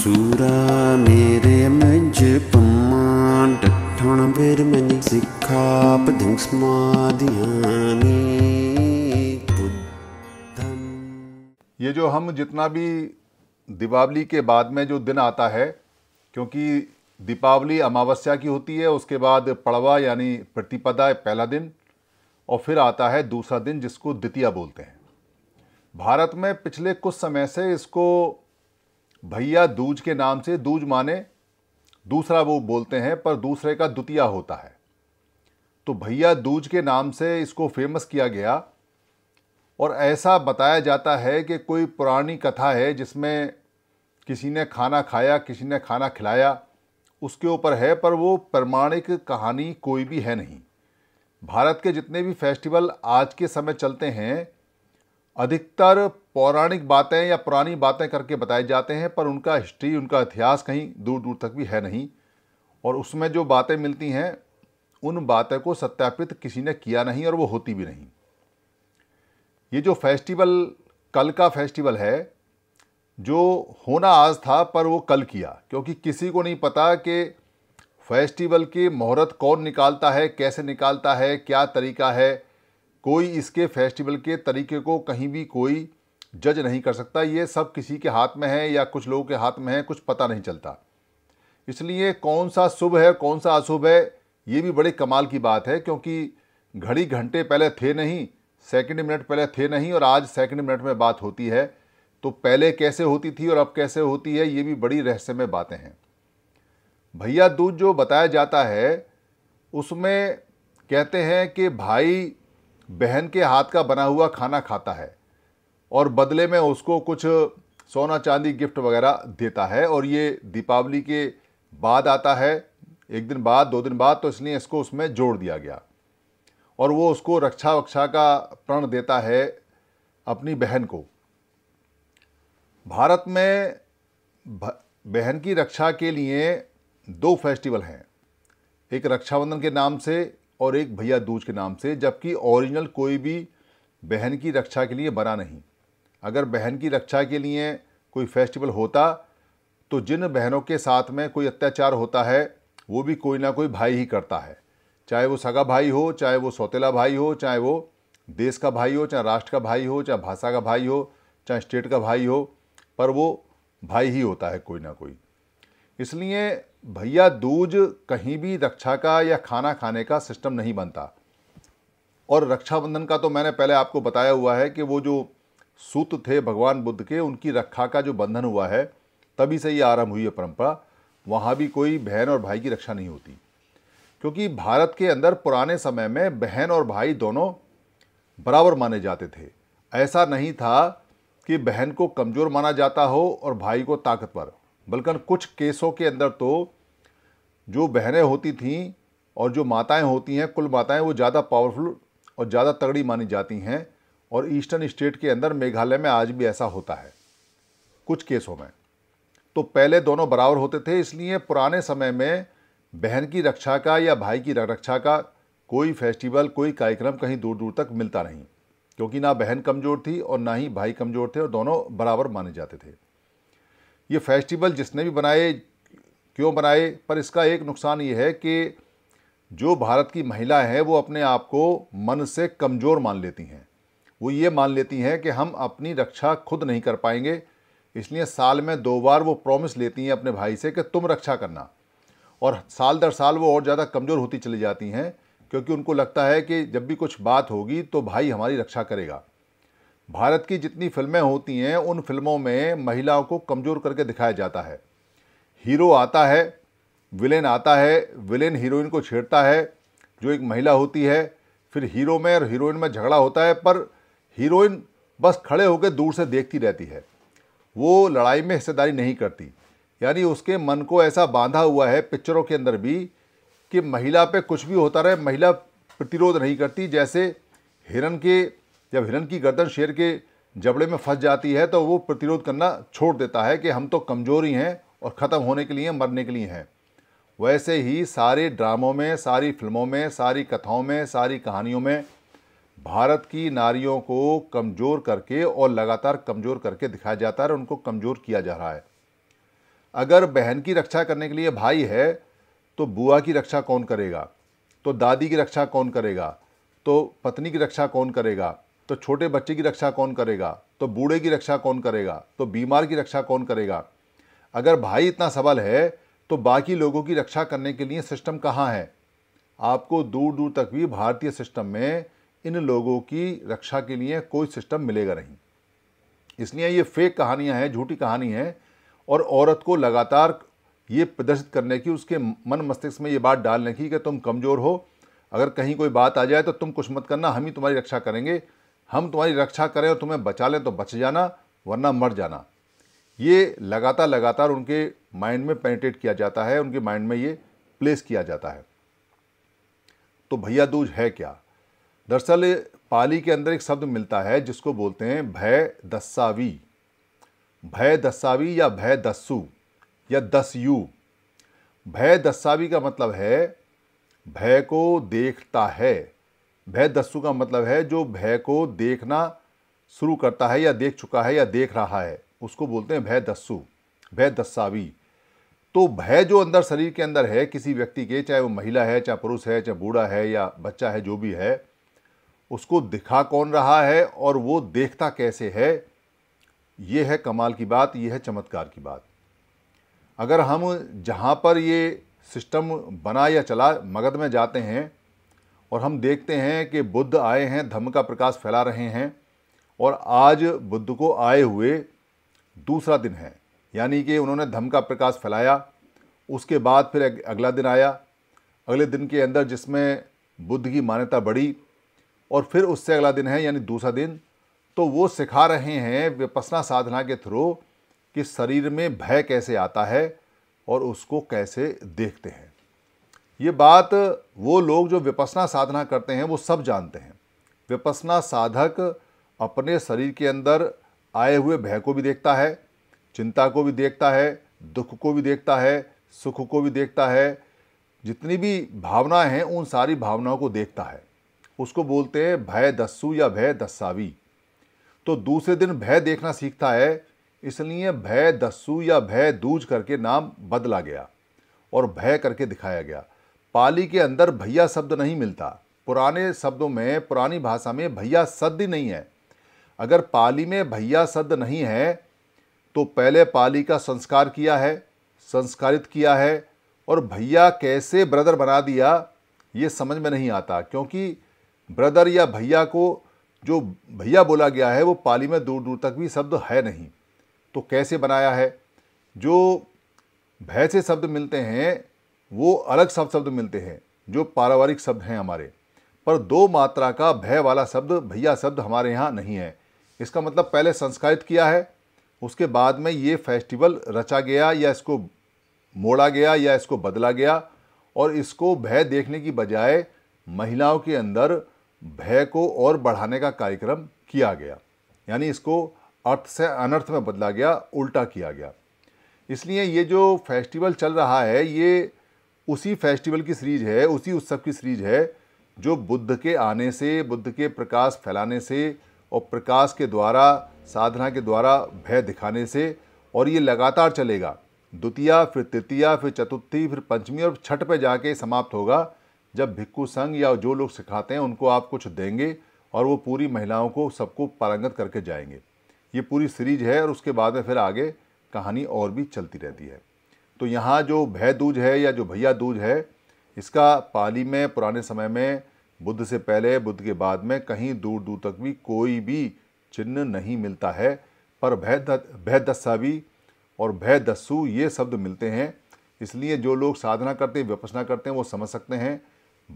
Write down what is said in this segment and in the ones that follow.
सूरा मेरे मज पमान ਡਠਣ ਬੇਰ ਮਨ ਸਿੱਖਾ ये जो हम जितना भी दीपावली के बाद में जो दिन आता है क्योंकि दीपावली अमावस्या की होती है उसके बाद पड़वा यानी प्रतिपदा पहला दिन और फिर आता है दूसरा दिन जिसको द्वितीया बोलते हैं भारत में पिछले कुछ समय से इसको भैया दूज के नाम से दूज माने दूसरा वो बोलते हैं पर दूसरे का द्वितीया होता है तो भैया दूज के नाम से इसको फेमस किया गया और ऐसा बताया जाता है कि कोई पुरानी कथा है जिसमें किसी ने खाना खाया किसी ने खाना खिलाया उसके ऊपर है पर वो प्रमाणिक कहानी कोई भी है नहीं भारत के जितने भी फेस्टिवल आज के समय चलते हैं अधिकतर पौराणिक बातें या पुरानी बातें करके बताए जाते हैं पर उनका हिस्ट्री उनका इतिहास कहीं दूर दूर तक भी है नहीं और उसमें जो बातें मिलती हैं उन बातें को सत्यापित किसी ने किया नहीं और वो होती भी नहीं ये जो फेस्टिवल कल का फेस्टिवल है जो होना आज था पर वो कल किया क्योंकि किसी को नहीं पता कि फेस्टिवल की मुहूर्त कौन निकालता है कैसे निकालता है क्या तरीका है कोई इसके फेस्टिवल के तरीके को कहीं भी कोई जज नहीं कर सकता ये सब किसी के हाथ में है या कुछ लोगों के हाथ में है कुछ पता नहीं चलता इसलिए कौन सा शुभ है कौन सा अशुभ है ये भी बड़े कमाल की बात है क्योंकि घड़ी घंटे पहले थे नहीं सेकंड मिनट पहले थे नहीं और आज सेकंड मिनट में बात होती है तो पहले कैसे होती थी और अब कैसे होती है ये भी बड़ी रहस्यमय बातें हैं भैया दूध जो बताया जाता है उसमें कहते हैं कि भाई बहन के हाथ का बना हुआ खाना खाता है और बदले में उसको कुछ सोना चांदी गिफ्ट वगैरह देता है और ये दीपावली के बाद आता है एक दिन बाद दो दिन बाद तो इसलिए इसको उसमें जोड़ दिया गया और वो उसको रक्षा वक्षा का प्रण देता है अपनी बहन को भारत में बहन की रक्षा के लिए दो फेस्टिवल हैं एक रक्षाबंधन के नाम से और एक भैया दूज के नाम से जबकि ओरिजिनल कोई भी बहन की रक्षा के लिए बना नहीं अगर बहन की रक्षा के लिए कोई फेस्टिवल होता तो जिन बहनों के साथ में कोई अत्याचार होता है वो भी कोई ना कोई भाई ही करता है चाहे वो सगा भाई हो चाहे वो सौतेला भाई हो चाहे वो देश का भाई हो चाहे राष्ट्र का भाई हो चाहे भाषा का भाई हो चाहे स्टेट का भाई हो पर वो भाई ही होता है कोई ना कोई इसलिए भैया दूज कहीं भी रक्षा का या खाना खाने का सिस्टम नहीं बनता और रक्षाबंधन का तो मैंने पहले आपको बताया हुआ है कि वो जो सूत थे भगवान बुद्ध के उनकी रक्षा का जो बंधन हुआ है तभी से ये आरंभ हुई है परंपरा वहाँ भी कोई बहन और भाई की रक्षा नहीं होती क्योंकि भारत के अंदर पुराने समय में बहन और भाई दोनों बराबर माने जाते थे ऐसा नहीं था कि बहन को कमज़ोर माना जाता हो और भाई को ताकतवर बल्कि कुछ केसों के अंदर तो जो बहनें होती थीं और जो माताएं होती हैं कुल माताएं वो ज़्यादा पावरफुल और ज़्यादा तगड़ी मानी जाती हैं और ईस्टर्न स्टेट के अंदर मेघालय में आज भी ऐसा होता है कुछ केसों में तो पहले दोनों बराबर होते थे इसलिए पुराने समय में बहन की रक्षा का या भाई की रक्षा का कोई फेस्टिवल कोई कार्यक्रम कहीं दूर दूर तक मिलता नहीं क्योंकि ना बहन कमज़ोर थी और ना ही भाई कमज़ोर थे और दोनों बराबर माने जाते थे ये फेस्टिवल जिसने भी बनाए क्यों बनाए पर इसका एक नुकसान ये है कि जो भारत की महिला है वो अपने आप को मन से कमज़ोर मान लेती हैं वो ये मान लेती हैं कि हम अपनी रक्षा खुद नहीं कर पाएंगे इसलिए साल में दो बार वो प्रॉमिस लेती हैं अपने भाई से कि तुम रक्षा करना और साल दर साल वो और ज़्यादा कमज़ोर होती चली जाती हैं क्योंकि उनको लगता है कि जब भी कुछ बात होगी तो भाई हमारी रक्षा करेगा भारत की जितनी फिल्में होती हैं उन फिल्मों में महिलाओं को कमज़ोर करके दिखाया जाता है हीरो आता है विलेन आता है विलेन हीरोइन को छेड़ता है जो एक महिला होती है फिर हीरो में और हीरोइन में झगड़ा होता है पर हीरोइन बस खड़े होकर दूर से देखती रहती है वो लड़ाई में हिस्सेदारी नहीं करती यानी उसके मन को ऐसा बांधा हुआ है पिक्चरों के अंदर भी कि महिला पे कुछ भी होता रहे महिला प्रतिरोध नहीं करती जैसे हिरन के जब हिरण की गर्दन शेर के जबड़े में फंस जाती है तो वो प्रतिरोध करना छोड़ देता है कि हम तो कमज़ोर ही हैं और ख़त्म होने के लिए मरने के लिए हैं वैसे ही सारे ड्रामों में सारी फिल्मों में सारी कथाओं में सारी कहानियों में भारत की नारियों को कमज़ोर करके और लगातार कमज़ोर करके दिखाया जाता है और उनको कमज़ोर किया जा रहा है अगर बहन की रक्षा करने के लिए भाई है तो बुआ की रक्षा कौन करेगा तो दादी की रक्षा कौन करेगा तो पत्नी की रक्षा कौन करेगा तो छोटे बच्चे की रक्षा कौन करेगा तो बूढ़े की रक्षा कौन करेगा तो बीमार की रक्षा कौन करेगा अगर भाई इतना सबल है तो बाकी लोगों की रक्षा करने के लिए सिस्टम कहाँ है आपको दूर दूर तक भी भारतीय सिस्टम में इन लोगों की रक्षा के लिए कोई सिस्टम मिलेगा नहीं इसलिए ये फेक कहानियाँ हैं झूठी कहानी है और औरत को लगातार ये प्रदर्शित करने की उसके मन मस्तिष्क में ये बात डालने की कि तुम कमज़ोर हो अगर कहीं कोई बात आ जाए तो तुम कुछ मत करना हम ही तुम्हारी रक्षा करेंगे हम तुम्हारी रक्षा करें और तुम्हें बचा लें तो बच जाना वरना मर जाना ये लगातार लगातार उनके माइंड में पेनिट्रेट किया जाता है उनके माइंड में ये प्लेस किया जाता है तो भैया दूज है क्या दरअसल पाली के अंदर एक शब्द मिलता है जिसको बोलते हैं भय दस्सावी भय दस्सावी या भय दस्सु या दस्यु भय दस्सावी का मतलब है भय को देखता है भय दस्यु का मतलब है जो भय को देखना शुरू करता है या देख चुका है या देख रहा है उसको बोलते हैं भय दस्यु भय दस्सावी तो भय जो अंदर शरीर के अंदर है किसी व्यक्ति के चाहे वो महिला है चाहे पुरुष है चाहे बूढ़ा है या बच्चा है जो भी है उसको दिखा कौन रहा है और वो देखता कैसे है ये है कमाल की बात ये है चमत्कार की बात अगर हम जहाँ पर ये सिस्टम बना या चला मगध में जाते हैं और हम देखते हैं कि बुद्ध आए हैं धम्म का प्रकाश फैला रहे हैं और आज बुद्ध को आए हुए दूसरा दिन है यानी कि उन्होंने धम्म का प्रकाश फैलाया उसके बाद फिर अगला दिन आया अगले दिन के अंदर जिसमें बुद्ध की मान्यता बढ़ी और फिर उससे अगला दिन है यानी दूसरा दिन तो वो सिखा रहे हैं विपसना साधना के थ्रू कि शरीर में भय कैसे आता है और उसको कैसे देखते हैं ये बात वो लोग जो विपसना साधना करते हैं वो सब जानते हैं विपसना साधक अपने शरीर के अंदर आए हुए भय को भी देखता है चिंता को भी देखता है दुख को भी देखता है सुख को भी देखता है जितनी भी भावनाएं हैं उन सारी भावनाओं को देखता है उसको बोलते हैं भय दस्सु या भय दस्सावी तो दूसरे दिन भय देखना सीखता है इसलिए भय दस्सु या भय दूज करके नाम बदला गया और भय करके दिखाया गया पाली के अंदर भैया शब्द नहीं मिलता पुराने शब्दों में पुरानी भाषा में भैया शब्द ही नहीं है अगर पाली में भैया शब्द नहीं है तो पहले पाली का संस्कार किया है संस्कारित किया है और भैया कैसे ब्रदर बना दिया ये समझ में नहीं आता क्योंकि ब्रदर या भैया को जो भैया बोला गया है वो पाली में दूर दूर तक भी शब्द है नहीं तो कैसे बनाया है जो भैसे शब्द मिलते हैं वो अलग सब शब्द मिलते हैं जो पारिवारिक शब्द हैं हमारे पर दो मात्रा का भय वाला शब्द भैया शब्द हमारे यहाँ नहीं है इसका मतलब पहले संस्कारित किया है उसके बाद में ये फेस्टिवल रचा गया या इसको मोड़ा गया या इसको बदला गया और इसको भय देखने की बजाय महिलाओं के अंदर भय को और बढ़ाने का कार्यक्रम किया गया यानी इसको अर्थ से अनर्थ में बदला गया उल्टा किया गया इसलिए ये जो फेस्टिवल चल रहा है ये उसी फेस्टिवल की सीरीज है उसी उत्सव की सीरीज है जो बुद्ध के आने से बुद्ध के प्रकाश फैलाने से और प्रकाश के द्वारा साधना के द्वारा भय दिखाने से और ये लगातार चलेगा द्वितीय फिर तृतीय फिर चतुर्थी फिर पंचमी और छठ पे जाके समाप्त होगा जब भिक्खु संघ या जो लोग सिखाते हैं उनको आप कुछ देंगे और वो पूरी महिलाओं को सबको पारंगत करके जाएंगे ये पूरी सीरीज है और उसके बाद में फिर आगे कहानी और भी चलती रहती है तो यहाँ जो भय दूज है या जो भैया दूज है इसका पाली में पुराने समय में बुद्ध से पहले बुद्ध के बाद में कहीं दूर दूर तक भी कोई भी चिन्ह नहीं मिलता है पर भय भय दस्सावी और भय दस्सु ये शब्द मिलते हैं इसलिए जो लोग साधना करते हैं विपसना करते हैं वो समझ सकते हैं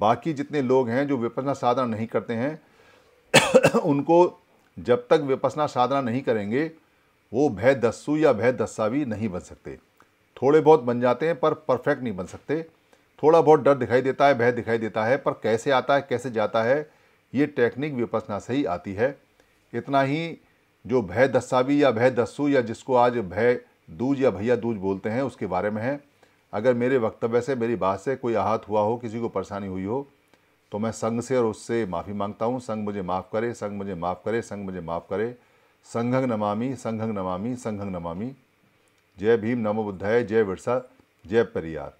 बाकी जितने लोग हैं जो विपसना साधना नहीं करते हैं उनको जब तक विपसना साधना नहीं करेंगे वो भय दस्सु या भय दस्सावी नहीं बन सकते थोड़े बहुत बन जाते हैं पर परफेक्ट नहीं बन सकते थोड़ा बहुत डर दिखाई देता है भय दिखाई देता है पर कैसे आता है कैसे जाता है ये टेक्निक विपसना से ही आती है इतना ही जो भय दस्सावी या भय दस्सू या जिसको आज भय दूज या भैया दूज बोलते हैं उसके बारे में है अगर मेरे वक्तव्य से मेरी बात से कोई आहत हुआ हो किसी को परेशानी हुई हो तो मैं संघ से और उससे माफ़ी मांगता हूँ संघ मुझे माफ़ करे संघ मुझे माफ़ करे संघ मुझे माफ़ करे संघंग नमामि संघंग नमामि संघंग नमामि जय भीम नमो बुद्धाय जय वर्षा जय परियार